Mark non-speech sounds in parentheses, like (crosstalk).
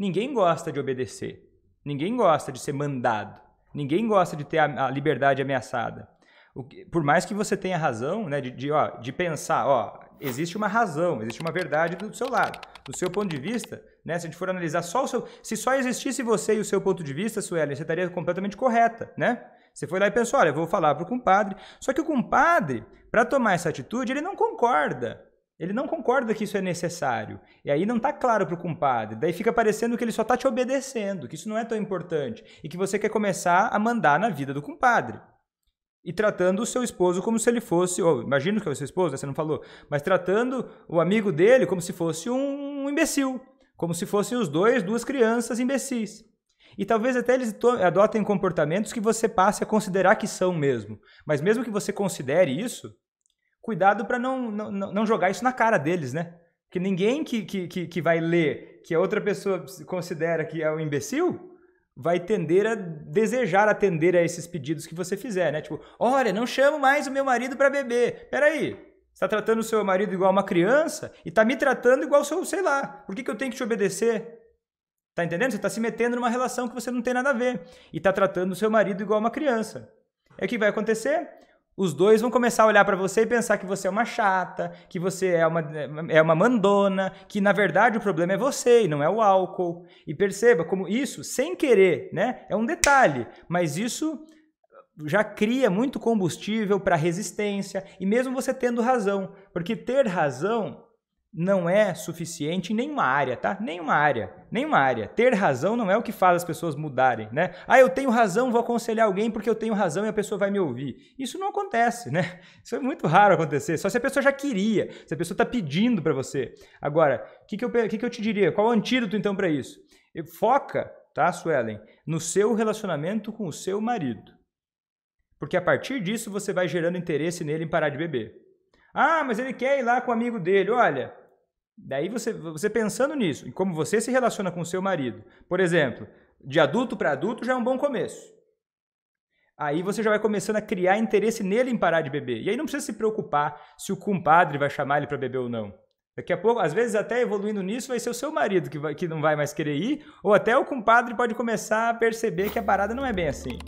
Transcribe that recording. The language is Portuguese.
Ninguém gosta de obedecer. Ninguém gosta de ser mandado. Ninguém gosta de ter a, a liberdade ameaçada. Que, por mais que você tenha razão, né, de, de, ó, de pensar, ó, existe uma razão, existe uma verdade do seu lado. Do seu ponto de vista, né, se a gente for analisar só o seu. Se só existisse você e o seu ponto de vista, Sueli, você estaria completamente correta, né? Você foi lá e pensou, olha, eu vou falar para o compadre. Só que o compadre, para tomar essa atitude, ele não concorda ele não concorda que isso é necessário. E aí não está claro para o compadre. Daí fica parecendo que ele só está te obedecendo, que isso não é tão importante. E que você quer começar a mandar na vida do compadre. E tratando o seu esposo como se ele fosse. Ou, imagino que é o seu esposo, né? você não falou. Mas tratando o amigo dele como se fosse um imbecil. Como se fossem os dois, duas crianças imbecis. E talvez até eles adotem comportamentos que você passe a considerar que são mesmo. Mas mesmo que você considere isso, cuidado para não, não, não jogar isso na cara deles, né? Que ninguém que, que, que vai ler que a outra pessoa considera que é um imbecil vai tender a desejar atender a esses pedidos que você fizer, né? Tipo, olha, não chamo mais o meu marido para beber. Peraí, você tá tratando o seu marido igual uma criança e tá me tratando igual seu, sei lá. Por que, que eu tenho que te obedecer? Tá entendendo? Você tá se metendo numa relação que você não tem nada a ver e tá tratando o seu marido igual uma criança. É o que vai acontecer? os dois vão começar a olhar para você e pensar que você é uma chata, que você é uma, é uma mandona, que na verdade o problema é você e não é o álcool. E perceba como isso, sem querer, né? É um detalhe, mas isso já cria muito combustível para resistência e mesmo você tendo razão, porque ter razão não é suficiente em nenhuma área, tá? Nenhuma área, nenhuma área. Ter razão não é o que faz as pessoas mudarem, né? Ah, eu tenho razão, vou aconselhar alguém porque eu tenho razão e a pessoa vai me ouvir. Isso não acontece, né? (laughs) Isso é muito raro acontecer. Só se a pessoa já queria, se a pessoa está pedindo para você. Agora, o que, que, eu, que, que eu te diria? Qual o antídoto então para isso? Foca, tá, Suelen, no seu relacionamento com o seu marido. Porque a partir disso você vai gerando interesse nele em parar de beber. Ah, mas ele quer ir lá com o amigo dele. Olha, daí você, você pensando nisso, em como você se relaciona com o seu marido. Por exemplo, de adulto para adulto já é um bom começo. Aí você já vai começando a criar interesse nele em parar de beber. E aí não precisa se preocupar se o compadre vai chamar ele para beber ou não. Daqui a pouco, às vezes até evoluindo nisso, vai ser o seu marido que, vai, que não vai mais querer ir, ou até o compadre pode começar a perceber que a parada não é bem assim.